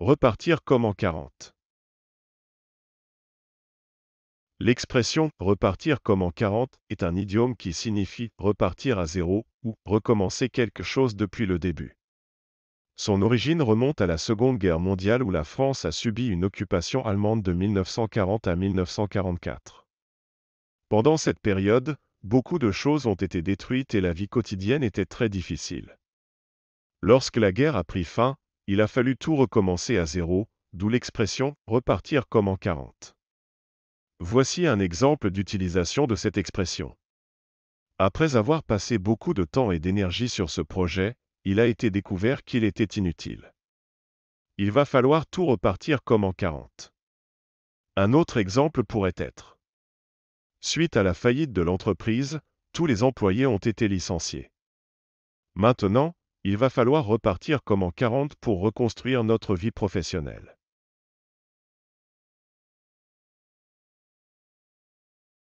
Repartir comme en 40. L'expression repartir comme en 40 est un idiome qui signifie repartir à zéro ou recommencer quelque chose depuis le début. Son origine remonte à la Seconde Guerre mondiale où la France a subi une occupation allemande de 1940 à 1944. Pendant cette période, beaucoup de choses ont été détruites et la vie quotidienne était très difficile. Lorsque la guerre a pris fin, il a fallu tout recommencer à zéro, d'où l'expression repartir comme en 40. Voici un exemple d'utilisation de cette expression. Après avoir passé beaucoup de temps et d'énergie sur ce projet, il a été découvert qu'il était inutile. Il va falloir tout repartir comme en 40. Un autre exemple pourrait être Suite à la faillite de l'entreprise, tous les employés ont été licenciés. Maintenant, il va falloir repartir comme en 40 pour reconstruire notre vie professionnelle.